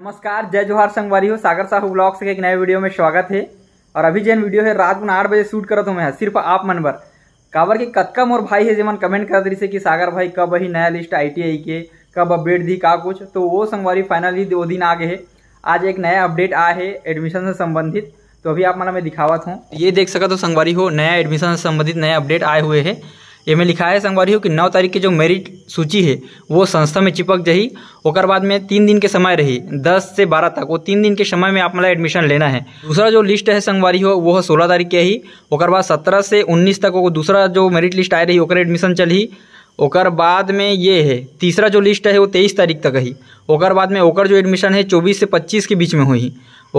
नमस्कार जय जोहार संगवारी हो सागर साहू ब्लॉग से एक नए वीडियो में स्वागत है और अभी जैन वीडियो है रात में आठ बजे शूट करत हूँ मैं सिर्फ आप मन पर काबर के कतका मोर भाई है जेमन कमेंट कर दी से कि सागर भाई कब ही नया लिस्ट आई के कब अपडेट दी का कुछ तो वो संगवारी फाइनली दो दिन आ गए है आज एक नया अपडेट आया है एडमिशन से संबंधित तो अभी आप मैं दिखावत हूँ ये देख सका तो संगवारी हो नया एडमिशन से संबंधित नया अपडेट आए हुए है ये में लिखा है संगवारी हो कि नौ तारीख की जो मेरिट सूची है वो संस्था में चिपक जाही और बाद में तीन दिन के समय रही दस से बारह तक वो तीन दिन के समय में आप मेरा एडमिशन लेना है दूसरा जो लिस्ट है संगवारी हो वो है सोलह तारीख के ही और बाद सत्रह से उन्नीस तक वो दूसरा जो मेरिट लिस्ट आई रही एडमिशन चली ओकर बाद में ये है तीसरा जो लिस्ट है वो तेईस तारीख तक ही ओकर बाद में ओकर जो एडमिशन है चौबीस से पच्चीस के बीच में हुई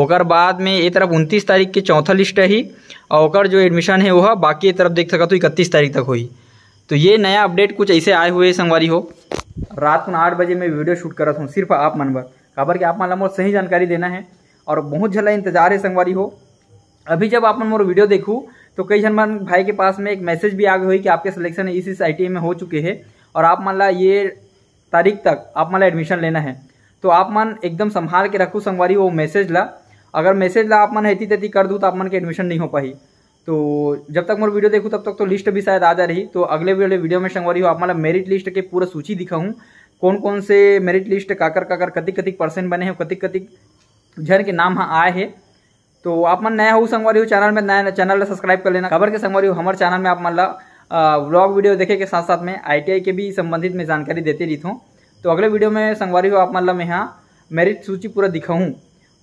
ओकर बाद में ये तरफ उनतीस तारीख के चौथा लिस्ट है ही और ओकर जो एडमिशन है वह बाकी तरफ देख सका हो तो इकतीस तारीख तक हुई तो ये नया अपडेट कुछ ऐसे आए हुए संगवारी हो रात को आठ बजे मैं वीडियो शूट कर रहा हूँ सिर्फ आप मन पर खबर कि आप मान लो सही जानकारी देना है और बहुत झला इंतजार है संगवारी हो अभी जब आप मन मोर वीडियो देखूँ तो कई जन मन भाई के पास में एक मैसेज भी आ गई हुई कि आपके सिलेक्शन इस इस आई में हो चुके हैं और आप मान ला ये तारीख तक आप मान ला एडमिशन लेना है तो आप मन एकदम संभाल के रखू संगवारी वो मैसेज ला अगर मैसेज ला आप मन हैती तेती कर दूँ तो आप मन के एडमिशन नहीं हो पाई तो जब तक मोर वीडियो देखूँ तब तक तो लिस्ट भी शायद आ जा रही तो अगले वीडियो वीडियो में संगवारी हो आप माला मेरिट लिस्ट के पूरा सूची दिखाऊँ कौन कौन से मेरिट लिस्ट काकर काकर कतिक कतिक पर्सन बने हैं कतिक कतिक झन के नाम हाँ आए हैं तो आप मन नया हो संगवारी हो चैनल में नया चैनल सब्सक्राइब कर लेना खबर के संगवारी हो हमारे चैनल में आप मतलब व्लॉग वीडियो देखे के साथ साथ में आईटीआई के भी संबंधित में जानकारी देते रही हूँ तो अगले वीडियो में संगवारी हो आप मतलब मैं यहाँ मेरिट सूची पूरा दिखाऊँ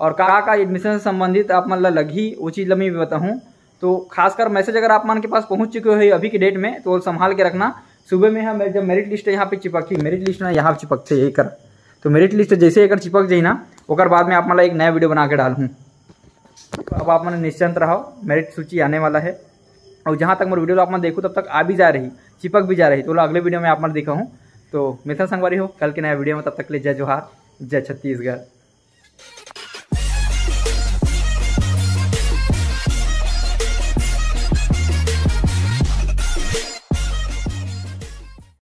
और का का एडमिशन से संबंधित आप मतलब लगी वो चीज़ लम्बी भी बताऊँ तो खासकर मैसेज अगर आप मान के पास पहुंच चुके हो अभी की डेट में तो संभाल के रखना सुबह में हम जब मेरिट लिस्ट यहाँ पे चिपकी मेरिट लिस्ट ना यहाँ पर चिपकते यही कर तो मेरिट लिस्ट जैसे एक चिपक जाए ना और बाद में आप मतलब एक नया वीडियो बना के डालूँ तो अब आप मैंने मतलब निश्चिंत रहो मेरिट सूची आने वाला है और जहाँ तक मेरे वीडियो आप मैं मतलब देखूँ तब तक आ भी जा रही चिपक भी जा रही तो अगले वीडियो में आप मैं मतलब दिखाऊँ तो मिथन संगवारी हो कल के नया वीडियो में तब तक ले जय जोहार जय छत्तीसगढ़